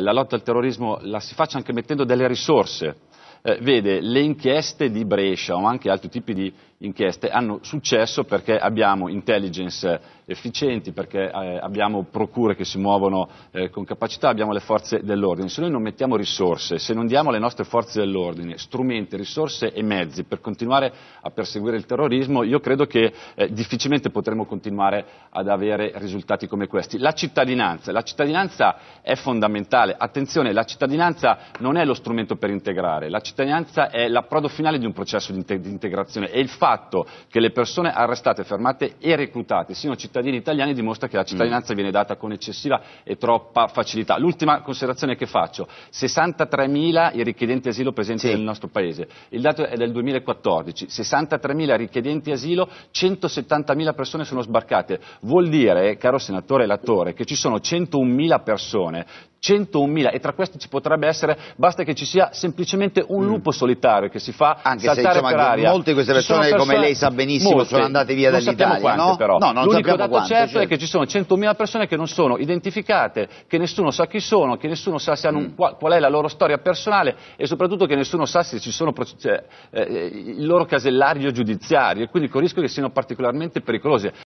la lotta al terrorismo la si faccia anche mettendo delle risorse eh, vede le inchieste di Brescia o anche altri tipi di inchieste hanno successo perché abbiamo intelligence eh, efficienti, perché eh, abbiamo procure che si muovono eh, con capacità, abbiamo le forze dell'ordine. Se noi non mettiamo risorse, se non diamo alle nostre forze dell'ordine strumenti, risorse e mezzi per continuare a perseguire il terrorismo, io credo che eh, difficilmente potremo continuare ad avere risultati come questi. La cittadinanza, la cittadinanza è fondamentale. Attenzione, la cittadinanza non è lo strumento per integrare, la cittadinanza è l'approdo finale di un processo di, di integrazione e il fatto che le persone arrestate, fermate e reclutate siano cittadini italiani dimostra che la mm. cittadinanza mm. viene data con eccessiva e troppa facilità. L'ultima considerazione che faccio, 63.000 i richiedenti asilo presenti sì. nel nostro Paese, il dato è del 2014, 63.000 richiedenti asilo, 170.000 persone sono sbarcate, vuol dire, caro senatore e Lattore, che ci sono 101.000 persone 101.000 e tra questi ci potrebbe essere, basta che ci sia semplicemente un mm. lupo solitario che si fa Anche saltare se, insomma, per aria. Molte di queste persone, persone, come lei sa benissimo, molte, sono andate via dall'Italia. Quante, no? Però. No, non L'unico dato quanto, certo, certo, è cioè. che ci sono 100.000 persone che non sono identificate, che nessuno sa chi sono, che nessuno sa mm. un, qual, qual, è la loro storia personale e soprattutto che nessuno sa se ci sono cioè, eh, eh il loro casellario giudiziario e quindi con il rischio che siano particolarmente pericolose.